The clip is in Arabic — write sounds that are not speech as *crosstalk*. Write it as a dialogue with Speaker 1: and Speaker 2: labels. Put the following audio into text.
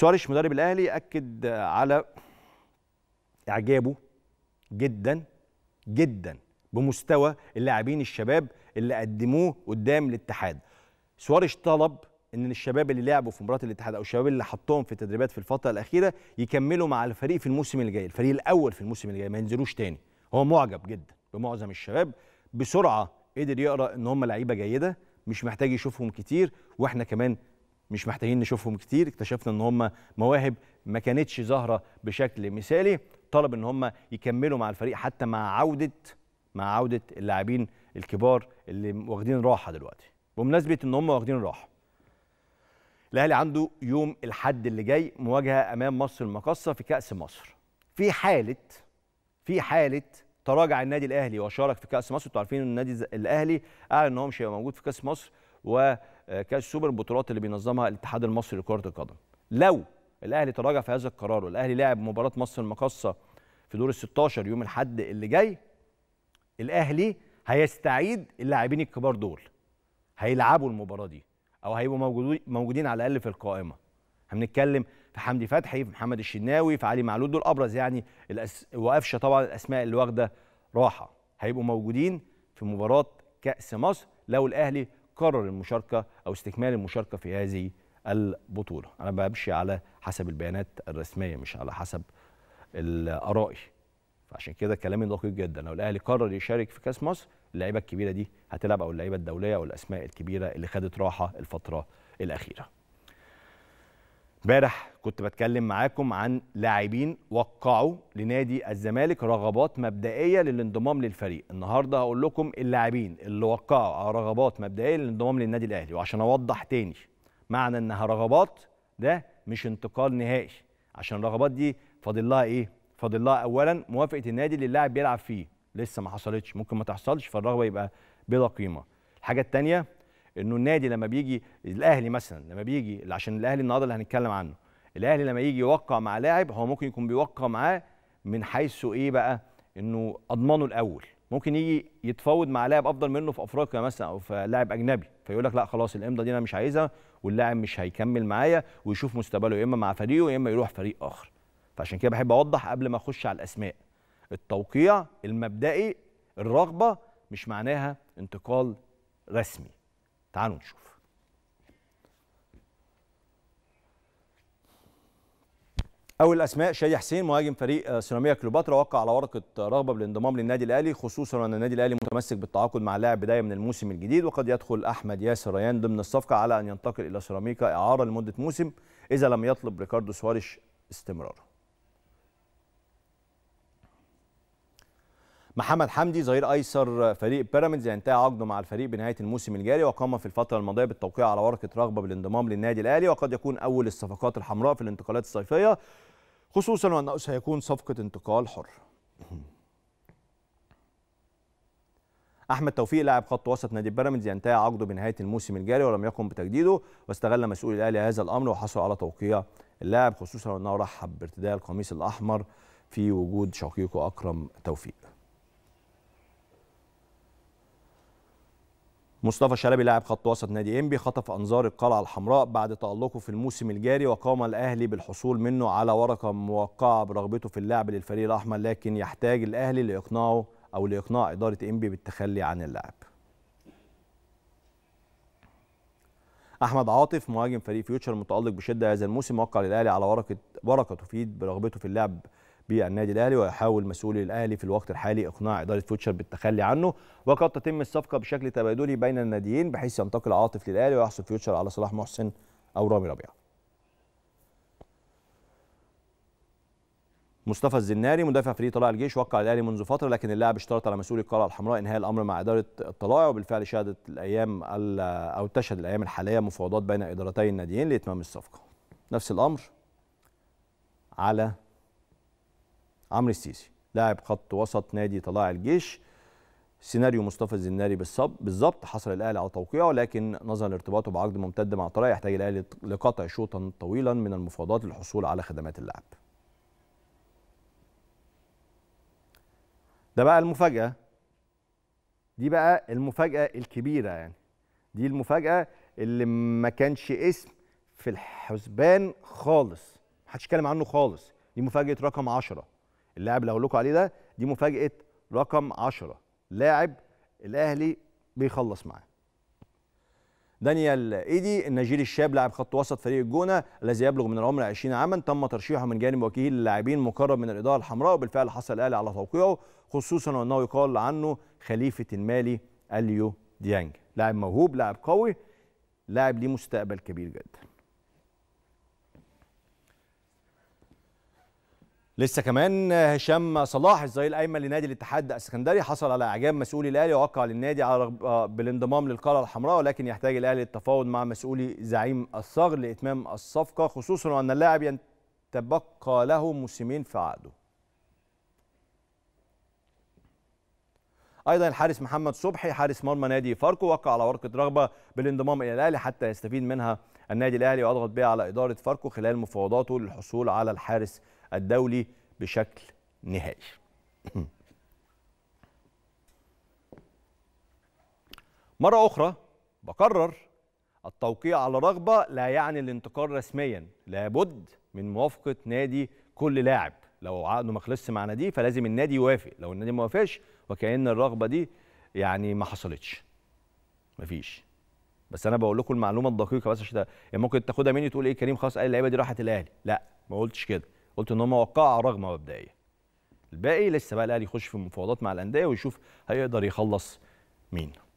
Speaker 1: سواريش مدرب الاهلي اكد على اعجابه جدا جدا بمستوى اللاعبين الشباب اللي قدموه قدام الاتحاد سواريش طلب ان الشباب اللي لعبوا في مباراه الاتحاد او الشباب اللي حطهم في التدريبات في الفتره الاخيره يكملوا مع الفريق في الموسم الجاي الفريق الاول في الموسم الجاي ما ينزلوش تاني هو معجب جدا بمعظم الشباب بسرعه قدر يقرا ان هم لعيبه جيده مش محتاج يشوفهم كتير واحنا كمان مش محتاجين نشوفهم كتير اكتشفنا ان هم مواهب ما كانتش ظاهره بشكل مثالي طلب ان هم يكملوا مع الفريق حتى مع عوده مع عوده اللاعبين الكبار اللي واخدين راحه دلوقتي بمناسبه ان هم واخدين راحه الاهلي عنده يوم الحد اللي جاي مواجهه امام مصر المقصه في كاس مصر في حاله في حاله تراجع النادي الاهلي وشارك في كاس مصر انتوا عارفين ان النادي الاهلي اعلن ان هو مش هيبقى موجود في كاس مصر و آه، كاس سوبر البطولات اللي بينظمها الاتحاد المصري لكره القدم لو الاهلي تراجع في هذا القرار والاهلي لعب مباراه مصر المقاصه في دور ال 16 يوم الاحد اللي جاي الاهلي هيستعيد اللاعبين الكبار دول هيلعبوا المباراه دي او هيبقوا موجودين على الاقل في القائمه هنتكلم في حمدي فتحي في محمد الشناوي في علي معلول دول ابرز يعني الأس... وقفشه طبعا الاسماء اللي واخده راحه هيبقوا موجودين في مباراه كاس مصر لو الاهلي قرر المشاركه او استكمال المشاركه في هذه البطوله انا بمشي على حسب البيانات الرسميه مش على حسب الارائي فعشان كده كلامي دقيق جدا لو الاهلي قرر يشارك في كاس مصر اللعيبه الكبيره دي هتلعب او اللعيبه الدوليه او الاسماء الكبيره اللي خدت راحه الفتره الاخيره امبارح كنت بتكلم معاكم عن لاعبين وقعوا لنادي الزمالك رغبات مبدئيه للانضمام للفريق النهارده هقول لكم اللاعبين اللي وقعوا على آه، رغبات مبدئيه للانضمام للنادي الاهلي وعشان اوضح تاني معنى انها رغبات ده مش انتقال نهائي عشان الرغبات دي فاضل لها ايه فاضل لها اولا موافقه النادي اللي اللاعب بيلعب فيه لسه ما حصلتش ممكن ما تحصلش فالرغبه يبقى بلا قيمه الحاجه الثانيه انه النادي لما بيجي الاهلي مثلا لما بيجي عشان الاهلي النهارده اللي هنتكلم عنه الاهلي لما يجي يوقع مع لاعب هو ممكن يكون بيوقع معاه من حيث ايه بقى انه اضمنه الاول ممكن يجي يتفاوض مع لاعب افضل منه في افريقيا مثلا او في لاعب اجنبي فيقول لك لا خلاص الامضه دي انا مش عايزها واللاعب مش هيكمل معايا ويشوف مستقبله يا اما مع فريقه يا اما يروح فريق اخر فعشان كده بحب اوضح قبل ما اخش على الاسماء التوقيع المبدئي الرغبه مش معناها انتقال رسمي تعالوا نشوف اول الاسماء شادي حسين مهاجم فريق آه، سيراميكا كليوباترا وقع على ورقه آه، رغبه بالانضمام للنادي الاهلي خصوصا وان النادي الاهلي متمسك بالتعاقد مع اللاعب بدايه من الموسم الجديد وقد يدخل احمد ياسر ريان ضمن الصفقه على ان ينتقل الى سيراميكا اعاره لمده موسم اذا لم يطلب ريكاردو سواريش استمراره محمد حمدي ظهير ايسر فريق بيراميدز ينتهي عقده مع الفريق بنهايه الموسم الجاري وقام في الفتره الماضيه بالتوقيع على ورقه رغبه بالانضمام للنادي الاهلي وقد يكون اول الصفقات الحمراء في الانتقالات الصيفيه خصوصا وانه سيكون صفقه انتقال حر *clears throat* احمد توفيق لاعب خط وسط نادي بيراميدز ينتهي عقده بنهايه الموسم الجاري ولم يقم بتجديده واستغل مسؤول الاهلي هذا الامر وحصل على توقيع اللاعب خصوصا وانه رحب بارتداء القميص الاحمر في وجود شقيقه اكرم توفيق مصطفى شلبي لاعب خط وسط نادي انبي خطف انظار القلعه الحمراء بعد تالقه في الموسم الجاري وقام الاهلي بالحصول منه على ورقه موقعه برغبته في اللعب للفريق الاحمر لكن يحتاج الاهلي لاقناعه او لاقناع اداره انبي بالتخلي عن اللاعب. احمد عاطف مهاجم فريق فيوتشر متالق بشده هذا الموسم وقع للاهلي على ورقه ورقه تفيد برغبته في اللعب بالنادي الاهلي ويحاول مسؤولي الاهلي في الوقت الحالي اقناع اداره فوتشر بالتخلي عنه وقد تتم الصفقه بشكل تبادلي بين الناديين بحيث ينتقل عاطف للاهلي ويحصل فيوتشر على صلاح محسن او رامي ربيعه مصطفى الزناري مدافع فريق طلائع الجيش وقع الاهلي منذ فتره لكن اللاعب اشترط على مسؤولي القلعه الحمراء انهاء الامر مع اداره الطلائع وبالفعل شهدت الايام او تشهد الايام الحاليه مفاوضات بين ادارتي الناديين لاتمام الصفقه. نفس الامر على عمرو السيسي لاعب خط وسط نادي طلاع الجيش سيناريو مصطفى الزناري بالظبط حصل الاهلي على توقيعه لكن نظرا لارتباطه بعقد ممتد مع طلائع يحتاج الاهلي لقطع شوطا طويلا من المفاوضات للحصول على خدمات اللاعب. ده بقى المفاجاه دي بقى المفاجاه الكبيره يعني دي المفاجاه اللي ما كانش اسم في الحسبان خالص محدش اتكلم عنه خالص دي مفاجاه رقم 10 اللاعب اللي هقول لكم عليه ده دي مفاجاه رقم 10 لاعب الاهلي بيخلص معاه دانيال ايدي النيجيري الشاب لاعب خط وسط فريق الجونه الذي يبلغ من العمر 20 عاما تم ترشيحه من جانب وكيل اللاعبين مقرب من الاداره الحمراء وبالفعل حصل الاهلي على توقيعه خصوصا وانه يقال عنه خليفه المالي اليو ديانج لاعب موهوب لاعب قوي لاعب ليه مستقبل كبير جدا لسه كمان هشام صلاح الظهير الايمن لنادي الاتحاد السكندري حصل على اعجاب مسؤولي الاهلي ووقع للنادي على آه، بالانضمام للقاره الحمراء ولكن يحتاج الاهلي للتفاوض مع مسؤولي زعيم الثغر لاتمام الصفقه خصوصا وان اللاعب يتبقى له موسمين في عقده. ايضا الحارس محمد صبحي حارس مرمى نادي فاركو وقع على ورقه رغبه بالانضمام الى الاهلي حتى يستفيد منها النادي الاهلي واضغط بها على اداره فاركو خلال مفاوضاته للحصول على الحارس الدولي بشكل نهائي *laughs* مرة أخرى بقرر التوقيع على رغبة لا يعني الانتقال رسميا لابد من موافقة نادي كل لاعب لو عقده ما خلصش مع نادي فلازم النادي يوافق لو النادي ما وافقش وكأن الرغبة دي يعني ما حصلتش مفيش بس انا بقول لكم المعلومه الدقيقه بس عشان يعني ممكن تاخدها مني تقول ايه كريم خلاص قال اللعيبه دي راحت الاهلي لا ما قلتش كده قلت ان هم وقعوا رغم مبدئيه الباقي لسه بقى الاهلي يخش في المفاوضات مع الانديه ويشوف هيقدر يخلص مين